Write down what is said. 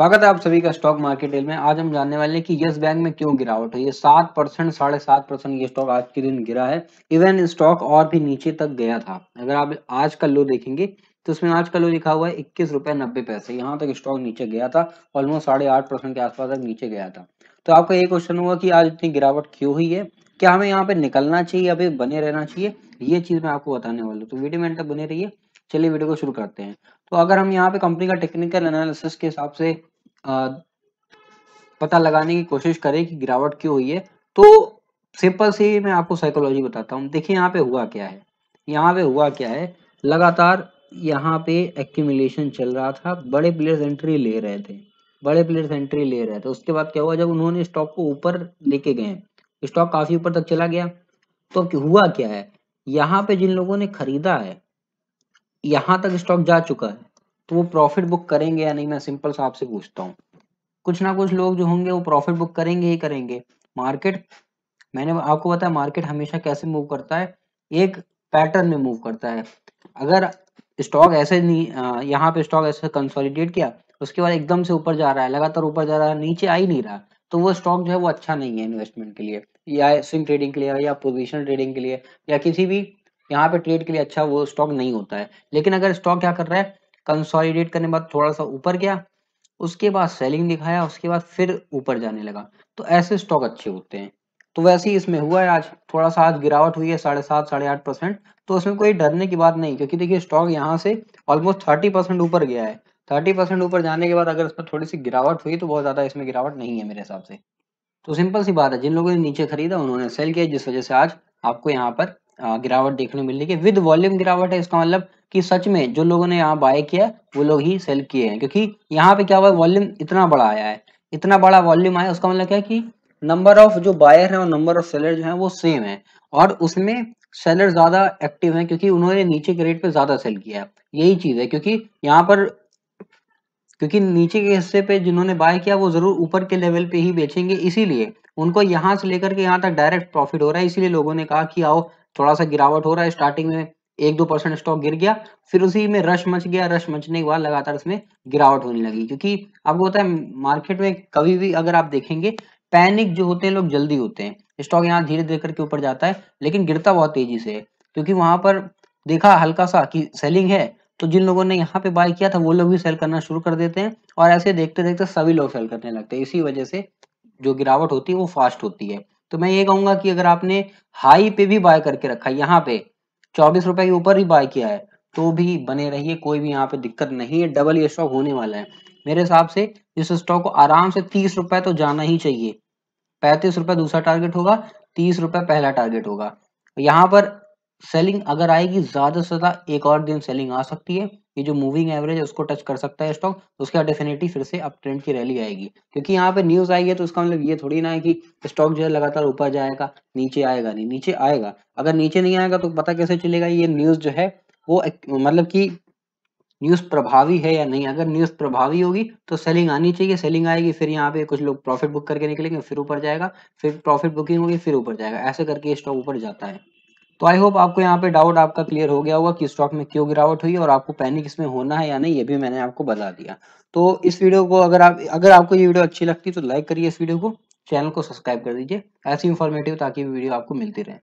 स्वागत है आप सभी का स्टॉक मार्केट डेल में आज हम जानने वाले हैं कि यस बैंक में क्यों गिरावट है ये सात परसेंट साढ़े सात परसेंट ये स्टॉक आज के दिन गिरा है इवन स्टॉक और भी नीचे तक गया था अगर आप आज का लो देखेंगे तो उसमें आज का लो लिखा हुआ है इक्कीस रुपए नब्बे पैसे यहाँ तक स्टॉक नीचे गया था ऑलमोस्ट साढ़े आठ परसेंट के आसपास तक नीचे गया था तो आपका ये क्वेश्चन हुआ कि आज इतनी गिरावट क्यों हुई है क्या हमें यहाँ पे निकलना चाहिए या फिर बने रहना चाहिए ये चीज मैं आपको बताने वाला हूँ तो वीडियो में तक बने रहिए चलिए वीडियो को शुरू करते हैं तो अगर हम यहाँ पे कंपनी का टेक्निकल एनालिसिस के हिसाब से आ, पता लगाने की कोशिश करें कि गिरावट क्यों हुई है तो सिंपल से मैं आपको साइकोलॉजी बताता हूँ देखिए यहाँ पे हुआ क्या है यहाँ पे हुआ क्या है लगातार यहाँ पे एक्यूमिलेशन चल रहा था बड़े प्लेयर्स एंट्री ले रहे थे बड़े प्लेयर्स एंट्री ले रहे थे उसके बाद क्या हुआ जब उन्होंने स्टॉक को ऊपर लेके गए स्टॉक काफी ऊपर तक चला गया तो हुआ क्या है यहाँ पे जिन लोगों ने खरीदा है यहां तक स्टॉक जा चुका है तो वो प्रॉफिट बुक करेंगे या नहीं मैं सिंपल सा आपसे पूछता हूँ कुछ ना कुछ लोग जो होंगे वो प्रॉफिट बुक करेंगे ही करेंगे मार्केट मैंने आपको बताया मार्केट हमेशा कैसे मूव करता है एक पैटर्न में मूव करता है अगर स्टॉक ऐसे नहीं यहाँ पे स्टॉक ऐसे कंसोलिडेट किया उसके बाद एकदम से ऊपर जा रहा है लगातार ऊपर जा रहा है नीचे आ ही नहीं रहा तो वो स्टॉक जो है वो अच्छा नहीं है इन्वेस्टमेंट के लिए या स्विंग ट्रेडिंग के लिए या पोजिशन ट्रेडिंग के लिए या किसी भी यहाँ पे ट्रेड के लिए अच्छा वो स्टॉक नहीं होता है लेकिन अगर स्टॉक क्या कर रहा है कंसोलिडेट करने के बाद थोड़ा सा ऊपर गया उसके बाद सेलिंग दिखाया उसके बाद फिर ऊपर जाने लगा तो ऐसे स्टॉक अच्छे होते हैं तो वैसे ही इसमें हुआ है आज थोड़ा सा आज गिरावट हुई है साढ़े सात साढ़े आठ परसेंट तो उसमें कोई डरने की बात नहीं क्योंकि देखिए स्टॉक यहाँ से ऑलमोस्ट थर्टी परसेंट ऊपर गया है थर्टी परसेंट ऊपर जाने के बाद अगर इसमें थोड़ी सी गिरावट हुई तो बहुत ज़्यादा इसमें गिरावट नहीं है मेरे हिसाब से तो सिंपल सी बात है जिन लोगों ने नीचे खरीदा उन्होंने सेल किया जिस वजह से आज आपको यहाँ पर गिरावट देखने मिल रही है विद वॉल्यूम गिरावट है इसका मतलब कि सच में जो लोगों ने यहाँ बाय किया वो लोग ही सेल किए हैं क्योंकि यहाँ पे क्या हुआ वॉल्यूम इतना बड़ा आया है इतना बड़ा वॉल्यूम आया उसका मतलब क्या है कि नंबर ऑफ जो बायर है और नंबर ऑफ सेलर जो है वो सेम है और उसमें सेलर ज्यादा एक्टिव है क्योंकि उन्होंने नीचे के रेट पे ज्यादा सेल किया है यही चीज है क्योंकि यहाँ पर क्योंकि नीचे के हिस्से पे जिन्होंने बाय किया वो जरूर ऊपर के लेवल पे ही बेचेंगे इसीलिए उनको यहाँ से लेकर के यहाँ तक डायरेक्ट प्रॉफिट हो रहा है इसीलिए लोगों ने कहा कि आओ थोड़ा सा गिरावट हो रहा है स्टार्टिंग में एक दो परसेंट स्टॉक गिर गया फिर उसी में रश मच गया रश मचने के बाद लगातार इसमें गिरावट होने लगी क्योंकि आपको पता है मार्केट में कभी भी अगर आप देखेंगे पैनिक जो होते हैं लोग जल्दी होते हैं स्टॉक यहाँ धीरे धीरे करके ऊपर जाता है लेकिन गिरता बहुत तेजी से है क्योंकि वहां पर देखा हल्का सा कि सेलिंग है तो जिन लोगों ने यहाँ पे बाय किया था वो लोग भी सेल करना शुरू कर देते हैं और ऐसे देखते देखते सभी लोग सेल करने लगते हैं इसी वजह से जो गिरावट होती है वो फास्ट होती है तो मैं ये कहूंगा कि अगर आपने हाई पे भी बाय करके रखा है यहाँ पे चौबीस रुपए के ऊपर ही बाय किया है तो भी बने रहिए कोई भी यहाँ पे दिक्कत नहीं है डबल ये स्टॉक होने वाला है मेरे हिसाब से इस स्टॉक को आराम से तीस रुपए तो जाना ही चाहिए पैंतीस रुपए दूसरा टारगेट होगा तीस रुपए पहला टारगेट होगा यहाँ पर सेलिंग अगर आएगी ज्यादा से ज्यादा एक और दिन सेलिंग आ सकती है ये जो मूविंग एवरेज है उसको टच कर सकता है स्टॉक तो उसके बाद डेफिनेटली फिर से अप ट्रेंड की रैली आएगी क्योंकि यहाँ पे न्यूज आई है तो उसका मतलब ये थोड़ी ना है कि स्टॉक जो है लगातार ऊपर जाएगा नीचे आएगा नहीं नीचे आएगा अगर नीचे नहीं आएगा तो पता कैसे चलेगा ये न्यूज जो है वो मतलब की न्यूज प्रभावी है या नहीं अगर न्यूज प्रभावी होगी तो सेलिंग आनी चाहिए सेलिंग आएगी फिर यहाँ पे कुछ लोग प्रॉफिट बुक करके निकलेंगे फिर ऊपर जाएगा फिर प्रॉफिट बुकिंग होगी फिर ऊपर जाएगा ऐसे करके स्टॉक ऊपर जाता है तो आई होप आपको यहाँ पे डाउट आपका क्लियर हो गया होगा कि स्टॉक में क्यों गिरावट हुई और आपको पैनिक इसमें होना है या नहीं ये भी मैंने आपको बता दिया तो इस वीडियो को अगर आप अगर आपको ये वीडियो अच्छी लगती तो लाइक करिए इस वीडियो को चैनल को सब्सक्राइब कर दीजिए ऐसी इन्फॉर्मेटिव ताकि वीडियो आपको मिलती रहे